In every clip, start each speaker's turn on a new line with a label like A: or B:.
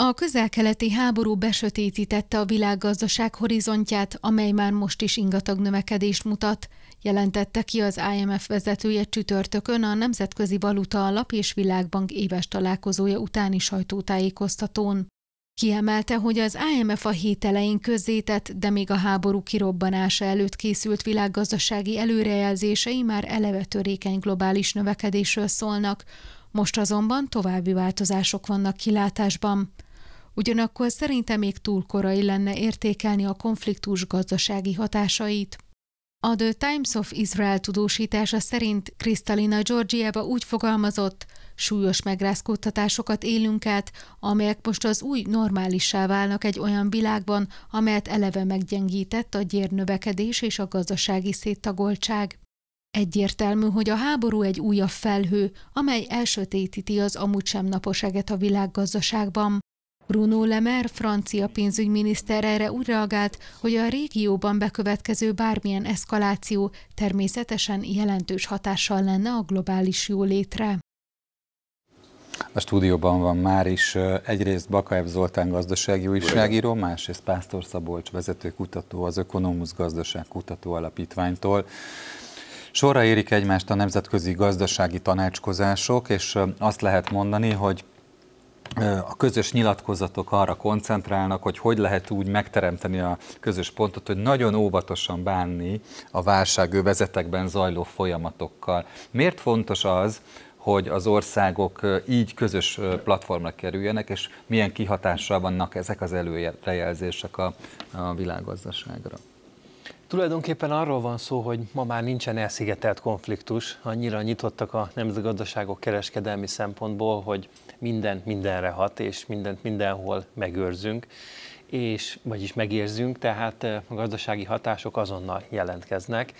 A: A közel-keleti háború besötétítette a világgazdaság horizontját, amely már most is ingatag növekedést mutat, jelentette ki az IMF vezetője csütörtökön a Nemzetközi Valuta Alap és Világbank éves találkozója utáni sajtótájékoztatón. Kiemelte, hogy az IMF a hét elején közzétett, de még a háború kirobbanása előtt készült világgazdasági előrejelzései már eleve törékeny globális növekedésről szólnak, most azonban további változások vannak kilátásban. Ugyanakkor szerinte még túl korai lenne értékelni a konfliktus gazdasági hatásait. A The Times of Israel tudósítása szerint Kristalina Georgieva úgy fogalmazott, súlyos megrázkódtatásokat élünk át, amelyek most az új normálissá válnak egy olyan világban, amelyet eleve meggyengített a gyérnövekedés és a gazdasági széttagoltság. Egyértelmű, hogy a háború egy újabb felhő, amely elsötétíti az amúgy sem napos eget a világgazdaságban. Bruno Le Maire, francia pénzügyminiszter erre úgy reagált, hogy a régióban bekövetkező bármilyen eszkaláció természetesen jelentős hatással lenne a globális jólétre.
B: A stúdióban van már is egyrészt Bakaev Zoltán gazdasági újságíró, másrészt Pásztor Szabolcs kutató az Ökonomusz Kutató Alapítványtól. Sorra érik egymást a nemzetközi gazdasági tanácskozások, és azt lehet mondani, hogy a közös nyilatkozatok arra koncentrálnak, hogy hogy lehet úgy megteremteni a közös pontot, hogy nagyon óvatosan bánni a válságövezetekben zajló folyamatokkal. Miért fontos az, hogy az országok így közös platformra kerüljenek, és milyen kihatással vannak ezek az előrejelzések a, a világgazdaságra?
C: Tulajdonképpen arról van szó, hogy ma már nincsen elszigetelt konfliktus, annyira nyitottak a nemzetgazdaságok kereskedelmi szempontból, hogy mindent mindenre hat, és mindent mindenhol megőrzünk, és vagyis megérzünk, tehát a gazdasági hatások azonnal jelentkeznek,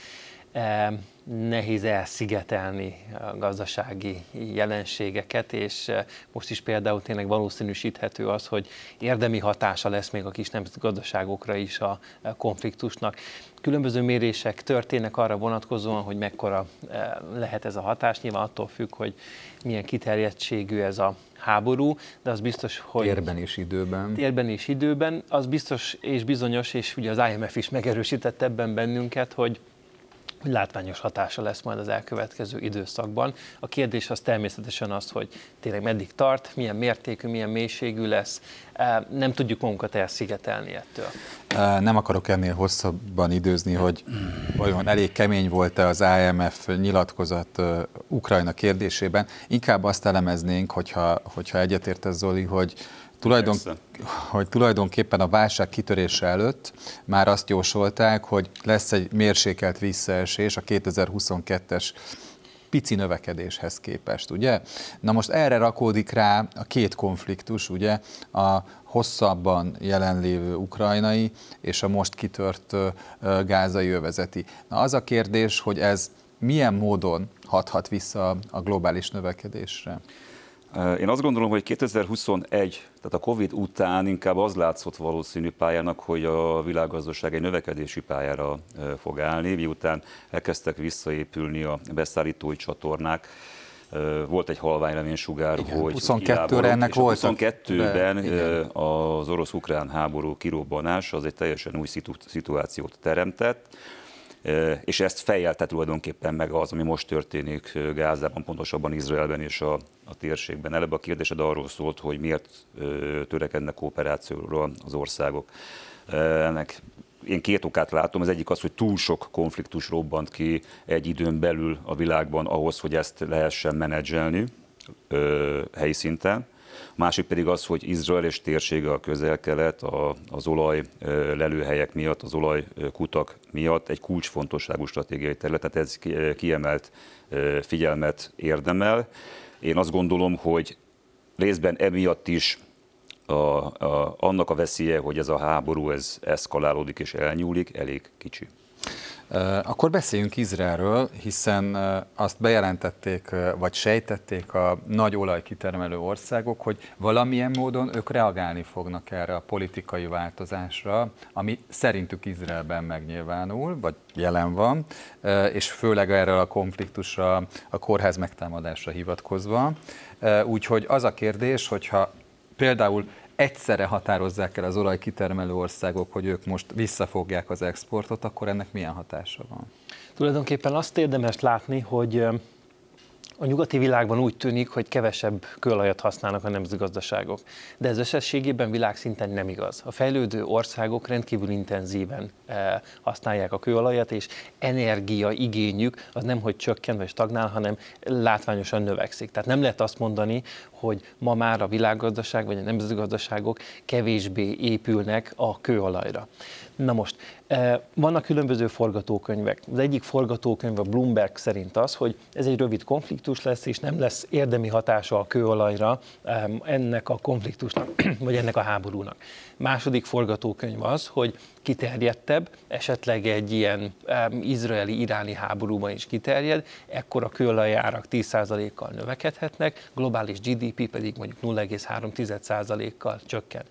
C: nehéz elszigetelni a gazdasági jelenségeket, és eh, most is például tényleg valószínűsíthető az, hogy érdemi hatása lesz még a kis nemzetgazdaságokra is a eh, konfliktusnak. Különböző mérések történnek arra vonatkozóan, hogy mekkora eh, lehet ez a hatás, nyilván attól függ, hogy milyen kiterjedtségű ez a háború, de az biztos, hogy... Térben és időben. Térben és időben, az biztos és bizonyos, és ugye az IMF is megerősített ebben bennünket, hogy hogy látványos hatása lesz majd az elkövetkező időszakban. A kérdés az természetesen az, hogy tényleg meddig tart, milyen mértékű, milyen mélységű lesz, nem tudjuk magunkat elszigetelni ettől.
B: Nem akarok ennél hosszabban időzni, hogy vajon elég kemény volt-e az IMF nyilatkozat Ukrajna kérdésében. Inkább azt elemeznénk, hogyha, hogyha egyetértesz Zoli, hogy, Tulajdon, hogy tulajdonképpen a válság kitörése előtt már azt jósolták, hogy lesz egy mérsékelt visszaesés a 2022-es pici növekedéshez képest, ugye? Na most erre rakódik rá a két konfliktus, ugye? A hosszabban jelenlévő ukrajnai és a most kitört gázai övezeti. Na az a kérdés, hogy ez milyen módon hathat vissza a globális növekedésre? Én azt
D: gondolom, hogy 2021, tehát a Covid után inkább az látszott valószínű pályának, hogy a világgazdaság egy növekedési pályára fog állni, miután elkezdtek visszaépülni a beszállítói csatornák volt egy halvány reménysugár, Igen, hogy 22-re ennek volt. 22-ben de, az orosz-ukrán háború kirobbanás az egy teljesen új szitu- szituációt teremtett és ezt fejjelte tulajdonképpen meg az, ami most történik Gázában, pontosabban Izraelben és a, a térségben. Előbb a kérdésed arról szólt, hogy miért törekednek kooperációra az országok. Ennek én két okát látom, az egyik az, hogy túl sok konfliktus robbant ki egy időn belül a világban ahhoz, hogy ezt lehessen menedzselni helyi szinten. A másik pedig az, hogy Izrael és térsége a közel-kelet a, az olaj lelőhelyek miatt, az olajkutak miatt egy kulcsfontosságú stratégiai terület, tehát ez kiemelt figyelmet érdemel. Én azt gondolom, hogy részben emiatt is a, a, annak a veszélye, hogy ez a háború ez eszkalálódik és elnyúlik, elég
B: kicsi. Akkor beszéljünk Izraelről, hiszen azt bejelentették, vagy sejtették a nagy olajkitermelő országok, hogy valamilyen módon ők reagálni fognak erre a politikai változásra, ami szerintük Izraelben megnyilvánul, vagy jelen van, és főleg erre a konfliktusra, a kórház megtámadásra hivatkozva. Úgyhogy az a kérdés, hogyha például egyszerre határozzák el az olajkitermelő országok, hogy ők most visszafogják az exportot,
C: akkor ennek milyen hatása van? Tulajdonképpen azt érdemes látni, hogy a nyugati világban úgy tűnik, hogy kevesebb kőolajat használnak a nemzeti gazdaságok, de ez összességében világszinten nem igaz. A fejlődő országok rendkívül intenzíven használják a kőolajat, és energiaigényük az nem hogy csökken vagy stagnál, hanem látványosan növekszik. Tehát nem lehet azt mondani, hogy ma már a világgazdaság vagy a nemzetgazdaságok kevésbé épülnek a kőolajra. Na most, eh, vannak különböző forgatókönyvek. Az egyik forgatókönyv a Bloomberg szerint az, hogy ez egy rövid konfliktus lesz, és nem lesz érdemi hatása a kőolajra ennek a konfliktusnak, vagy ennek a háborúnak. Második forgatókönyv az, hogy kiterjedtebb, esetleg egy ilyen um, izraeli-iráni háborúban is kiterjed, ekkor a kőolajárak 10%-kal növekedhetnek, globális GDP pedig mondjuk 0,3%-kal csökken.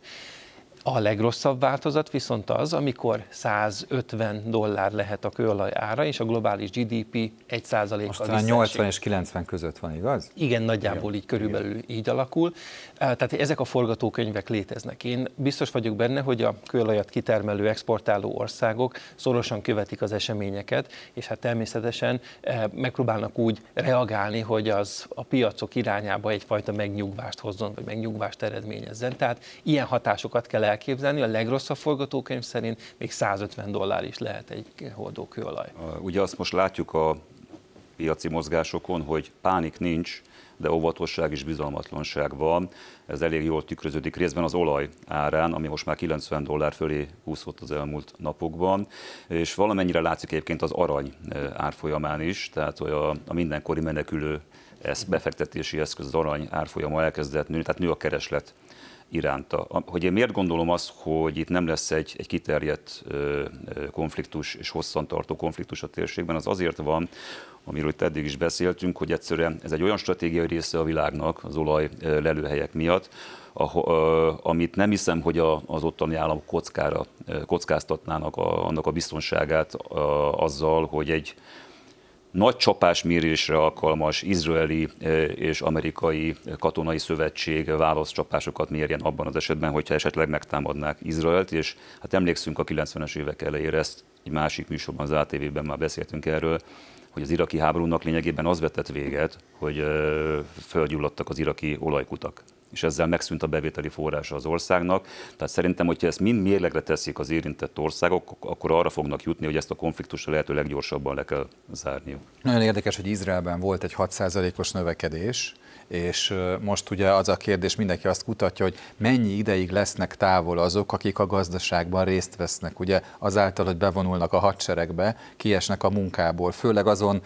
C: A legrosszabb változat viszont az, amikor 150 dollár lehet a kőolaj ára, és a globális GDP 1%-a Most talán 80 és 90 között van, igaz? Igen, nagyjából Igen. így körülbelül Igen. így alakul. Tehát ezek a forgatókönyvek léteznek. Én biztos vagyok benne, hogy a kőolajat kitermelő, exportáló országok szorosan követik az eseményeket, és hát természetesen megpróbálnak úgy reagálni, hogy az a piacok irányába egyfajta megnyugvást hozzon, vagy megnyugvást eredményezzen. Tehát ilyen hatásokat kell el elképzelni, a legrosszabb forgatókönyv szerint még 150 dollár is lehet egy hordókőolaj.
D: Ugye azt most látjuk a piaci mozgásokon, hogy pánik nincs, de óvatosság és bizalmatlanság van. Ez elég jól tükröződik részben az olaj árán, ami most már 90 dollár fölé húzott az elmúlt napokban, és valamennyire látszik egyébként az arany e, árfolyamán is, tehát hogy a, a mindenkori menekülő ez befektetési eszköz, az arany árfolyama elkezdett nőni, tehát nő a kereslet iránta. Hogy én miért gondolom azt, hogy itt nem lesz egy, egy kiterjedt konfliktus és hosszantartó konfliktus a térségben, az azért van, amiről itt eddig is beszéltünk, hogy egyszerűen ez egy olyan stratégiai része a világnak az olaj lelőhelyek miatt, amit nem hiszem, hogy az ottani államok kockára, kockáztatnának a, annak a biztonságát a, azzal, hogy egy nagy csapásmérésre alkalmas izraeli eh, és amerikai katonai szövetség válaszcsapásokat mérjen abban az esetben, hogyha esetleg megtámadnák Izraelt, és hát emlékszünk a 90-es évek elejére, ezt egy másik műsorban, az ATV-ben már beszéltünk erről, hogy az iraki háborúnak lényegében az vetett véget, hogy eh, fölgyulladtak az iraki olajkutak és ezzel megszűnt a bevételi forrása az országnak. Tehát szerintem, hogyha ezt mind mérlegre teszik az érintett országok, akkor arra fognak jutni, hogy ezt a konfliktust a lehető leggyorsabban le kell zárniuk.
B: Nagyon érdekes, hogy Izraelben volt egy 6%-os növekedés, és most ugye az a kérdés, mindenki azt kutatja, hogy mennyi ideig lesznek távol azok, akik a gazdaságban részt vesznek, ugye azáltal, hogy bevonulnak a hadseregbe, kiesnek a munkából, főleg azon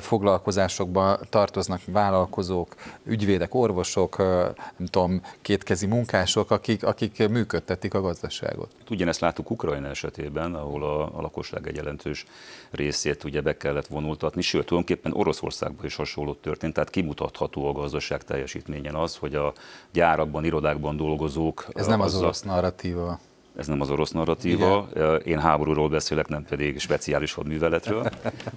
B: foglalkozásokban tartoznak vállalkozók, ügyvédek, orvosok, nem tudom, kétkezi munkások, akik, akik működtetik a gazdaságot. Hát ugyanezt láttuk Ukrajna esetében, ahol a, a lakosság
D: egy jelentős részét ugye be kellett vonultatni, sőt, tulajdonképpen Oroszországban is hasonló történt, tehát kimutatható a gazdaság gazdaság teljesítményen az, hogy a gyárakban, irodákban dolgozók...
B: Ez nem az, az orosz narratíva.
D: Ez nem az orosz narratíva, Igen. én háborúról beszélek, nem pedig speciális hadműveletről,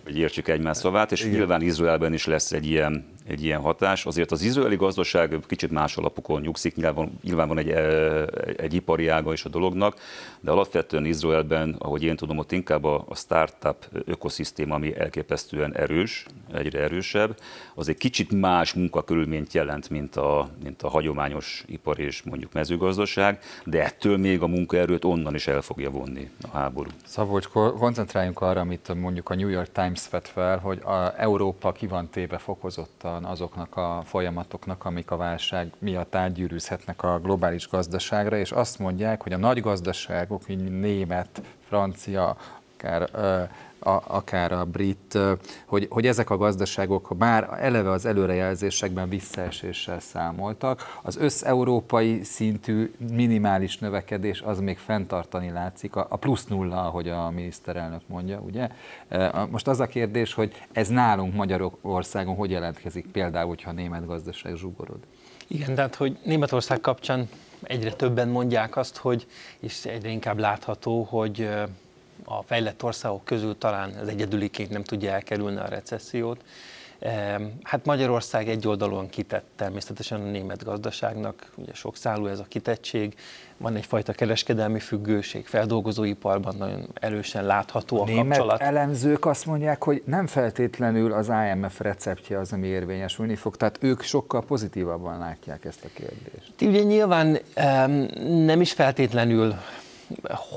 D: hogy értsük egymás szavát, és Igen. nyilván Izraelben is lesz egy ilyen egy ilyen hatás. Azért az izraeli gazdaság kicsit más alapokon nyugszik, nyilván, van egy, e, egy ipari ága is a dolognak, de alapvetően Izraelben, ahogy én tudom, ott inkább a, a startup ökoszisztéma, ami elképesztően erős, egyre erősebb, az egy kicsit más munkakörülményt jelent, mint a, mint a hagyományos ipar és mondjuk mezőgazdaság, de ettől még a munkaerőt onnan is el fogja vonni a háború.
B: Szabolcs, koncentráljunk arra, amit mondjuk a New York Times vet fel, hogy a Európa ki van téve fokozott a van azoknak a folyamatoknak, amik a válság miatt átgyűrűzhetnek a globális gazdaságra, és azt mondják, hogy a nagy gazdaságok, mint német, francia, akár a, akár a brit, hogy, hogy ezek a gazdaságok már eleve az előrejelzésekben visszaeséssel számoltak. Az összeurópai szintű minimális növekedés az még fenntartani látszik, a, plusz nulla, ahogy a miniszterelnök mondja, ugye? Most az a kérdés, hogy ez nálunk Magyarországon hogy jelentkezik például, hogyha a német gazdaság zsugorod?
C: Igen, tehát hogy Németország kapcsán egyre többen mondják azt, hogy, és egyre inkább látható, hogy a fejlett országok közül talán az egyedüliként nem tudja elkerülni a recessziót. Hát Magyarország egy oldalon kitett természetesen a német gazdaságnak, ugye sok szálú ez a kitettség, van egyfajta kereskedelmi függőség, feldolgozóiparban nagyon erősen látható a német kapcsolat.
B: elemzők azt mondják, hogy nem feltétlenül az IMF receptje az, ami érvényesülni fog, tehát ők sokkal pozitívabban látják ezt a kérdést.
C: Ti ugye nyilván nem is feltétlenül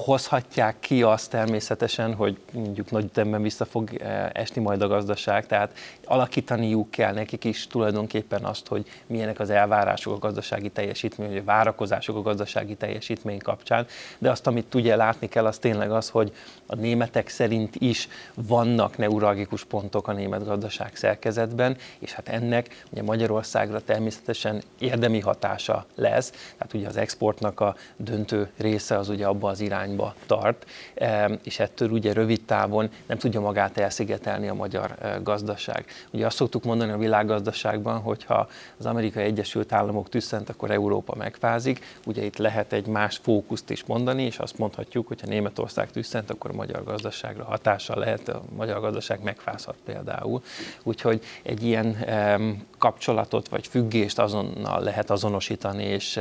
C: hozhatják ki azt természetesen, hogy mondjuk nagy ütemben vissza fog eh, esni majd a gazdaság, tehát alakítaniuk kell nekik is tulajdonképpen azt, hogy milyenek az elvárások a gazdasági teljesítmény, vagy a várakozások a gazdasági teljesítmény kapcsán, de azt, amit ugye látni kell, az tényleg az, hogy a németek szerint is vannak neuralgikus pontok a német gazdaság szerkezetben, és hát ennek ugye Magyarországra természetesen érdemi hatása lesz, tehát ugye az exportnak a döntő része az ugye abban abba az irányba tart, e, és ettől ugye rövid távon nem tudja magát elszigetelni a magyar e, gazdaság. Ugye azt szoktuk mondani a világgazdaságban, hogy ha az Amerikai Egyesült Államok tüsszent, akkor Európa megfázik. Ugye itt lehet egy más fókuszt is mondani, és azt mondhatjuk, hogy ha Németország tüsszent, akkor a magyar gazdaságra hatása lehet, a magyar gazdaság megfázhat például. Úgyhogy egy ilyen e, kapcsolatot vagy függést azonnal lehet azonosítani, és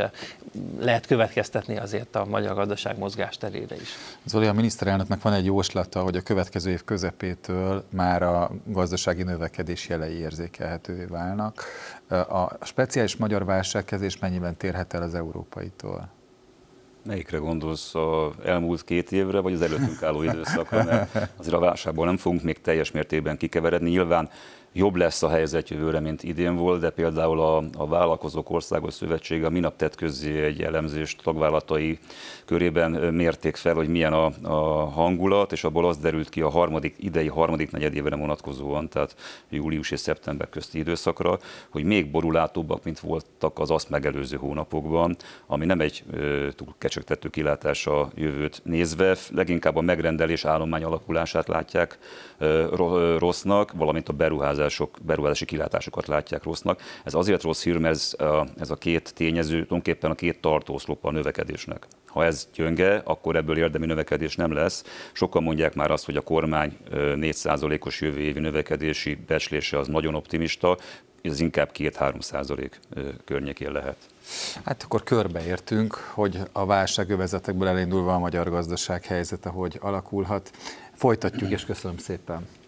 C: lehet következtetni azért a magyar gazdaság mozgás terére is.
B: Zoli, a miniszterelnöknek van egy jóslata, hogy a következő év közepétől már a gazdasági növekedés jelei érzékelhetővé válnak. A speciális magyar válságkezés mennyiben térhet el az európaitól?
D: Melyikre gondolsz, a elmúlt két évre, vagy az előttünk álló időszakra? Mert azért a válságból nem fogunk még teljes mértékben kikeveredni. Nyilván jobb lesz a helyzet jövőre, mint idén volt, de például a, a Vállalkozók Országos Szövetsége minap tett közzé egy elemzést tagvállalatai körében mérték fel, hogy milyen a, a hangulat, és abból az derült ki a harmadik, idei harmadik negyedévre vonatkozóan, tehát július és szeptember közti időszakra, hogy még borulátóbbak, mint voltak az azt megelőző hónapokban, ami nem egy ö, túl kecsögtető kilátás a jövőt nézve, leginkább a megrendelés állomány alakulását látják ö, rossznak, valamint a beruházás beruházások, beruházási kilátásokat látják rossznak. Ez azért rossz hír, mert ez, ez a két tényező tulajdonképpen a két tartószlopa a növekedésnek. Ha ez gyönge, akkor ebből érdemi növekedés nem lesz. Sokan mondják már azt, hogy a kormány 4%-os jövő évi növekedési becslése az nagyon optimista, ez inkább 2-3 százalék környékén lehet.
B: Hát akkor körbeértünk, hogy a válságövezetekből elindulva a magyar gazdaság helyzete, hogy alakulhat. Folytatjuk, és köszönöm szépen.